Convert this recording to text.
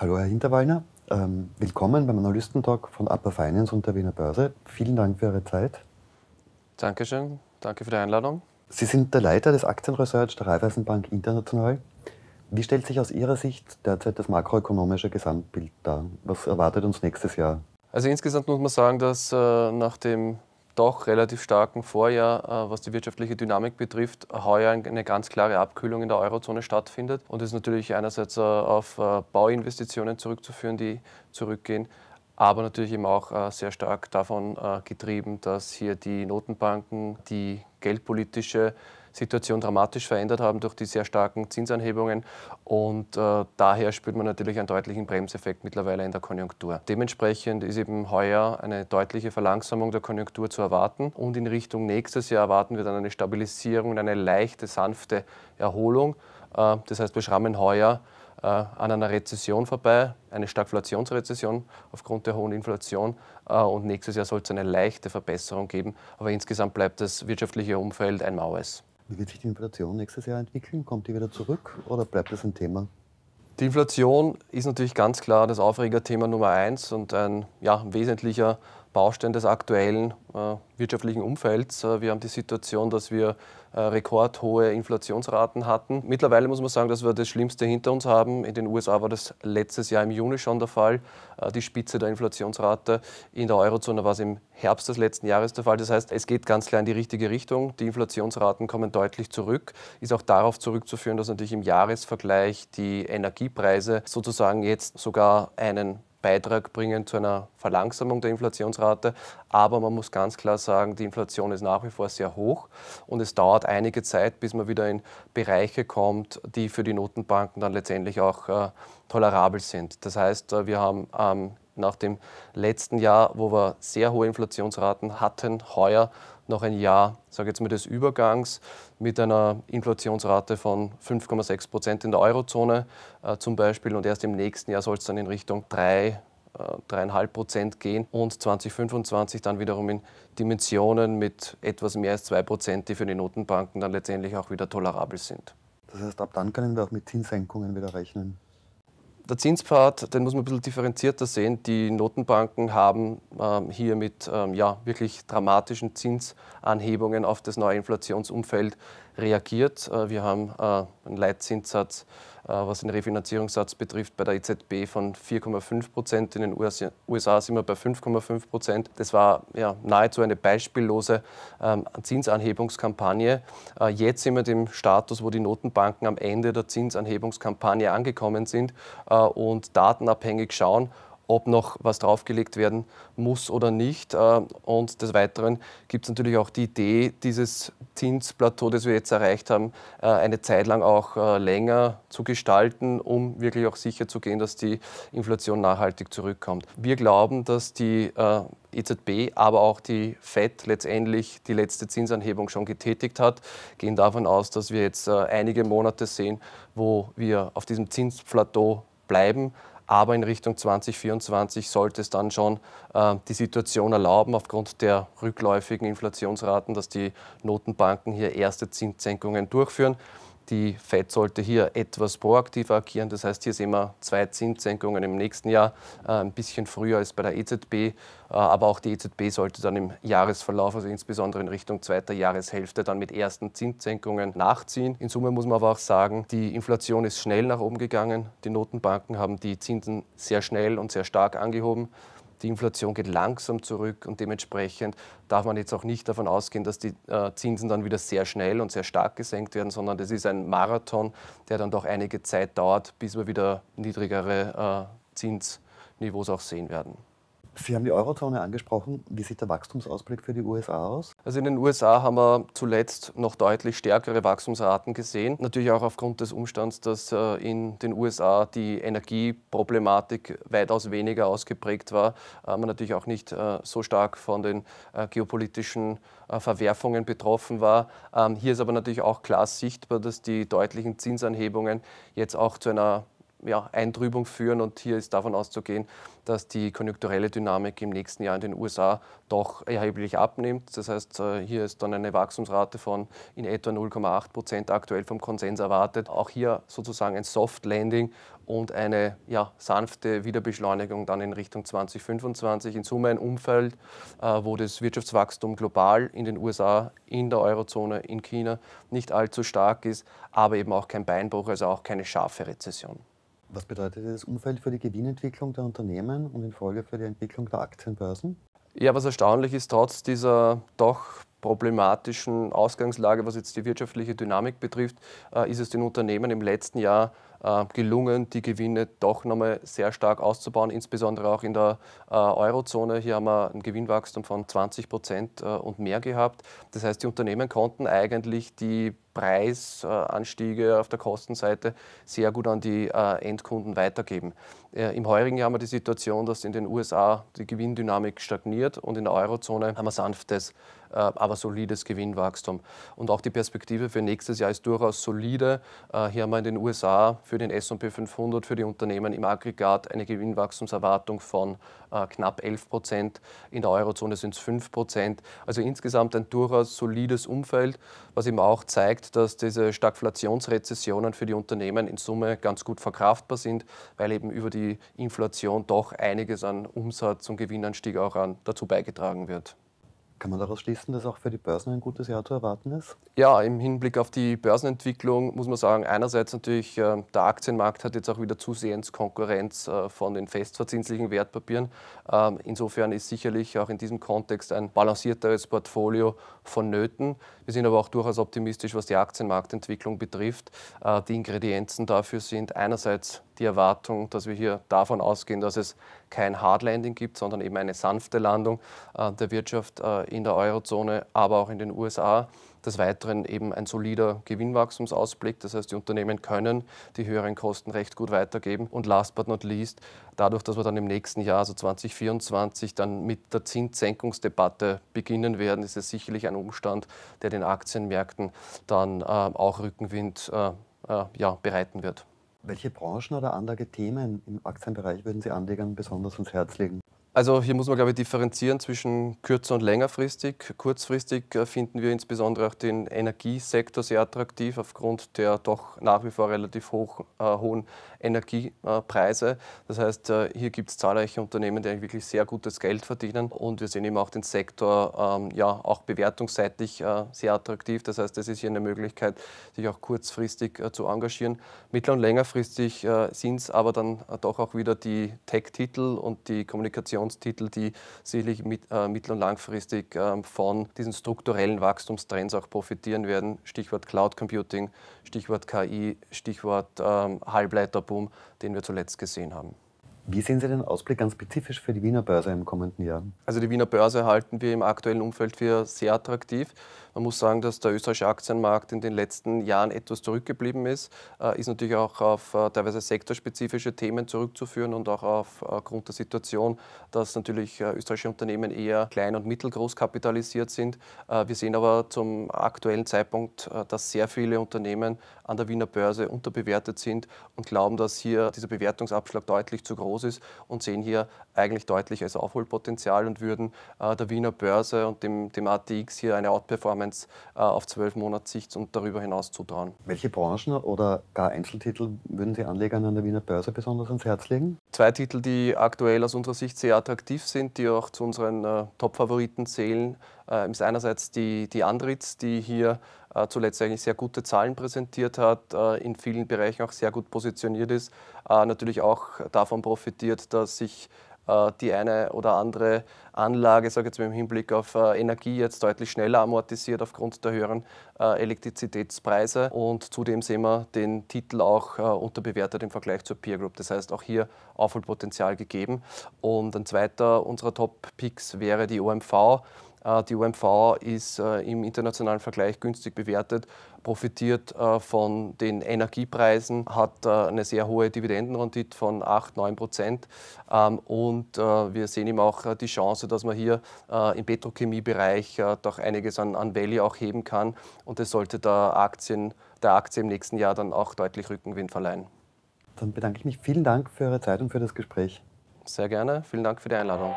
Hallo Herr Hinterwallner, ähm, willkommen beim Analystentalk von Upper Finance und der Wiener Börse. Vielen Dank für Ihre Zeit. Dankeschön, danke für die Einladung. Sie sind der Leiter des Aktienresearch der Raiffeisenbank International. Wie stellt sich aus Ihrer Sicht derzeit das makroökonomische Gesamtbild dar? Was erwartet uns nächstes Jahr? Also insgesamt muss man sagen, dass äh, nach dem doch relativ starken Vorjahr, äh, was die wirtschaftliche Dynamik betrifft, heuer eine ganz klare Abkühlung in der Eurozone stattfindet. Und das ist natürlich einerseits äh, auf äh, Bauinvestitionen zurückzuführen, die zurückgehen, aber natürlich eben auch sehr stark davon getrieben, dass hier die Notenbanken die geldpolitische Situation dramatisch verändert haben durch die sehr starken Zinsanhebungen. Und äh, daher spürt man natürlich einen deutlichen Bremseffekt mittlerweile in der Konjunktur. Dementsprechend ist eben heuer eine deutliche Verlangsamung der Konjunktur zu erwarten. Und in Richtung nächstes Jahr erwarten wir dann eine Stabilisierung und eine leichte, sanfte Erholung. Äh, das heißt, wir schrammen heuer äh, an einer Rezession vorbei, eine Stagflationsrezession aufgrund der hohen Inflation. Äh, und nächstes Jahr soll es eine leichte Verbesserung geben. Aber insgesamt bleibt das wirtschaftliche Umfeld ein maues. Wie wird sich die Inflation nächstes Jahr entwickeln? Kommt die wieder zurück oder bleibt das ein Thema? Die Inflation ist natürlich ganz klar das Aufregerthema Nummer eins und ein ja, wesentlicher Baustein des aktuellen äh, wirtschaftlichen Umfelds. Äh, wir haben die Situation, dass wir äh, rekordhohe Inflationsraten hatten. Mittlerweile muss man sagen, dass wir das Schlimmste hinter uns haben. In den USA war das letztes Jahr im Juni schon der Fall, äh, die Spitze der Inflationsrate. In der Eurozone war es im Herbst des letzten Jahres der Fall. Das heißt, es geht ganz klar in die richtige Richtung. Die Inflationsraten kommen deutlich zurück. Ist auch darauf zurückzuführen, dass natürlich im Jahresvergleich die Energiepreise sozusagen jetzt sogar einen Beitrag bringen zu einer Verlangsamung der Inflationsrate. Aber man muss ganz klar sagen, die Inflation ist nach wie vor sehr hoch und es dauert einige Zeit, bis man wieder in Bereiche kommt, die für die Notenbanken dann letztendlich auch äh, tolerabel sind. Das heißt, äh, wir haben ähm, nach dem letzten Jahr, wo wir sehr hohe Inflationsraten hatten, heuer noch ein Jahr, sage jetzt mal des Übergangs, mit einer Inflationsrate von 5,6 Prozent in der Eurozone äh, zum Beispiel. Und erst im nächsten Jahr soll es dann in Richtung 3, äh, 3,5 Prozent gehen und 2025 dann wiederum in Dimensionen mit etwas mehr als 2 Prozent, die für die Notenbanken dann letztendlich auch wieder tolerabel sind. Das heißt, ab dann können wir auch mit Zinssenkungen wieder rechnen. Der Zinspfad, den muss man ein bisschen differenzierter sehen. Die Notenbanken haben ähm, hier mit ähm, ja, wirklich dramatischen Zinsanhebungen auf das neue Inflationsumfeld reagiert. Äh, wir haben äh, einen Leitzinssatz, äh, was den Refinanzierungssatz betrifft, bei der EZB von 4,5 Prozent. In den USA sind wir bei 5,5 Prozent. Das war ja, nahezu eine beispiellose ähm, Zinsanhebungskampagne. Jetzt sind wir dem Status, wo die Notenbanken am Ende der Zinsanhebungskampagne angekommen sind und datenabhängig schauen, ob noch was draufgelegt werden muss oder nicht. Äh, und des Weiteren gibt es natürlich auch die Idee, dieses Zinsplateau, das wir jetzt erreicht haben, äh, eine Zeit lang auch äh, länger zu gestalten, um wirklich auch sicherzugehen, dass die Inflation nachhaltig zurückkommt. Wir glauben, dass die EZB, aber auch die Fed letztendlich die letzte Zinsanhebung schon getätigt hat, gehen davon aus, dass wir jetzt einige Monate sehen, wo wir auf diesem Zinsplateau bleiben. Aber in Richtung 2024 sollte es dann schon äh, die Situation erlauben, aufgrund der rückläufigen Inflationsraten, dass die Notenbanken hier erste Zinssenkungen durchführen. Die FED sollte hier etwas proaktiv agieren. Das heißt, hier sehen wir zwei Zinssenkungen im nächsten Jahr, äh, ein bisschen früher als bei der EZB. Äh, aber auch die EZB sollte dann im Jahresverlauf, also insbesondere in Richtung zweiter Jahreshälfte, dann mit ersten Zinssenkungen nachziehen. In Summe muss man aber auch sagen, die Inflation ist schnell nach oben gegangen. Die Notenbanken haben die Zinsen sehr schnell und sehr stark angehoben. Die Inflation geht langsam zurück und dementsprechend darf man jetzt auch nicht davon ausgehen, dass die äh, Zinsen dann wieder sehr schnell und sehr stark gesenkt werden, sondern das ist ein Marathon, der dann doch einige Zeit dauert, bis wir wieder niedrigere äh, Zinsniveaus auch sehen werden. Sie haben die Eurozone angesprochen. Wie sieht der Wachstumsausblick für die USA aus? Also in den USA haben wir zuletzt noch deutlich stärkere Wachstumsraten gesehen. Natürlich auch aufgrund des Umstands, dass äh, in den USA die Energieproblematik weitaus weniger ausgeprägt war. Äh, man natürlich auch nicht äh, so stark von den geopolitischen Verwerfungen betroffen war. Ähm, hier ist aber natürlich auch klar sichtbar, dass die deutlichen Zinsanhebungen jetzt auch zu einer ja, Eintrübung führen. Und hier ist davon auszugehen, dass die konjunkturelle Dynamik im nächsten Jahr in den USA doch erheblich abnimmt. Das heißt, äh, hier ist dann eine Wachstumsrate von in etwa 0,8 Prozent aktuell vom Konsens erwartet. Auch hier sozusagen ein Soft Landing und eine ja, sanfte Wiederbeschleunigung dann in Richtung 2025. In Summe ein Umfeld, äh, wo das Wirtschaftswachstum global in den USA, in der Eurozone, in China nicht allzu stark ist, aber eben auch kein Beinbruch, also auch keine scharfe Rezession. Was bedeutet das Umfeld für die Gewinnentwicklung der Unternehmen und in Folge für die Entwicklung der Aktienbörsen? Ja, was erstaunlich ist, trotz dieser doch problematischen Ausgangslage, was jetzt die wirtschaftliche Dynamik betrifft, äh, ist es den Unternehmen im letzten Jahr äh, gelungen, die Gewinne doch nochmal sehr stark auszubauen, insbesondere auch in der äh, Eurozone. Hier haben wir ein Gewinnwachstum von 20 Prozent und mehr gehabt. Das heißt, die Unternehmen konnten eigentlich die Preisanstiege auf der Kostenseite sehr gut an die äh, Endkunden weitergeben. Äh, Im heurigen Jahr haben wir die Situation, dass in den USA die Gewinndynamik stagniert und in der Eurozone haben wir sanftes, äh, aber solides Gewinnwachstum. Und auch die Perspektive für nächstes Jahr ist durchaus solide. Hier haben wir in den USA für den SP 500, für die Unternehmen im Aggregat eine Gewinnwachstumserwartung von knapp 11 Prozent. In der Eurozone sind es 5 Prozent. Also insgesamt ein durchaus solides Umfeld, was eben auch zeigt, dass diese Stagflationsrezessionen für die Unternehmen in Summe ganz gut verkraftbar sind, weil eben über die Inflation doch einiges an Umsatz und Gewinnanstieg auch an, dazu beigetragen wird. Kann man daraus schließen, dass auch für die Börsen ein gutes Jahr zu erwarten ist? Ja, im Hinblick auf die Börsenentwicklung muss man sagen, einerseits natürlich, äh, der Aktienmarkt hat jetzt auch wieder zusehends Konkurrenz äh, von den festverzinslichen Wertpapieren. Ähm, insofern ist sicherlich auch in diesem Kontext ein balancierteres Portfolio vonnöten. Wir sind aber auch durchaus optimistisch, was die Aktienmarktentwicklung betrifft. Äh, die Ingredienzen dafür sind einerseits die Erwartung, dass wir hier davon ausgehen, dass es kein Hardlanding gibt, sondern eben eine sanfte Landung äh, der Wirtschaft äh, in der Eurozone, aber auch in den USA. Des Weiteren eben ein solider Gewinnwachstumsausblick, das heißt, die Unternehmen können die höheren Kosten recht gut weitergeben. Und last but not least, dadurch, dass wir dann im nächsten Jahr, also 2024, dann mit der Zinssenkungsdebatte beginnen werden, ist es sicherlich ein Umstand, der den Aktienmärkten dann äh, auch Rückenwind äh, ja, bereiten wird. Welche Branchen oder Anlagethemen im Aktienbereich würden Sie Anlegern besonders ans Herz legen? Also hier muss man, glaube ich, differenzieren zwischen kürzer- und längerfristig. Kurzfristig äh, finden wir insbesondere auch den Energiesektor sehr attraktiv aufgrund der doch nach wie vor relativ hoch, äh, hohen Energiepreise. Das heißt, äh, hier gibt es zahlreiche Unternehmen, die wirklich sehr gutes Geld verdienen. Und wir sehen eben auch den Sektor ähm, ja auch bewertungsseitig äh, sehr attraktiv. Das heißt, es ist hier eine Möglichkeit, sich auch kurzfristig äh, zu engagieren. Mittel- und längerfristig äh, sind es aber dann doch auch wieder die Tech-Titel und die Kommunikation Innovationstitel, die sicherlich mit, äh, mittel- und langfristig äh, von diesen strukturellen Wachstumstrends auch profitieren werden. Stichwort Cloud Computing, Stichwort KI, Stichwort ähm, Halbleiterboom, den wir zuletzt gesehen haben. Wie sehen Sie den Ausblick ganz spezifisch für die Wiener Börse im kommenden Jahr? Also die Wiener Börse halten wir im aktuellen Umfeld für sehr attraktiv. Man muss sagen, dass der österreichische Aktienmarkt in den letzten Jahren etwas zurückgeblieben ist. Äh, ist natürlich auch auf äh, teilweise sektorspezifische Themen zurückzuführen und auch aufgrund äh, der Situation, dass natürlich österreichische Unternehmen eher klein und mittelgroß kapitalisiert sind. Wir sehen aber zum aktuellen Zeitpunkt, dass sehr viele Unternehmen an der Wiener Börse unterbewertet sind und glauben, dass hier dieser Bewertungsabschlag deutlich zu groß groß ist und sehen hier eigentlich deutliches Aufholpotenzial und würden äh, der Wiener Börse und dem, dem ATX hier eine Outperformance äh, auf 12 Monatssicht und darüber hinaus zutrauen. Welche Branchen oder gar Einzeltitel würden Sie Anlegern an der Wiener Börse besonders ans Herz legen? Zwei Titel, die aktuell aus unserer Sicht sehr attraktiv sind, die auch zu unseren äh, Top-Favoriten zählen, äh, ist einerseits die, die Andritz, die hier äh, zuletzt eigentlich sehr gute Zahlen präsentiert hat, äh, in vielen Bereichen auch sehr gut positioniert ist, natürlich auch davon profitiert, dass sich die eine oder andere Anlage, sage ich jetzt mal im Hinblick auf Energie, jetzt deutlich schneller amortisiert aufgrund der höheren Elektrizitätspreise. Und zudem sehen wir den Titel auch unterbewertet im Vergleich zur Peer Group. Das heißt, auch hier Aufholpotenzial gegeben. Und ein zweiter unserer Top-Picks wäre die OMV äh, die OMV ist äh, im internationalen Vergleich günstig bewertet, profitiert äh, von den Energiepreisen, hat eine sehr hohe Dividendenrendite von 8, 9 Prozent. Ähm, und wir sehen eben auch die Chance, dass man hier im Petrochemiebereich doch einiges an, Value auch heben kann. Und das sollte der, Aktien, der Aktie im nächsten Jahr dann auch deutlich Rückenwind verleihen. Dann bedanke ich mich. Vielen Dank für Ihre Zeit und für das Gespräch. Sehr gerne. Vielen Dank für die Einladung.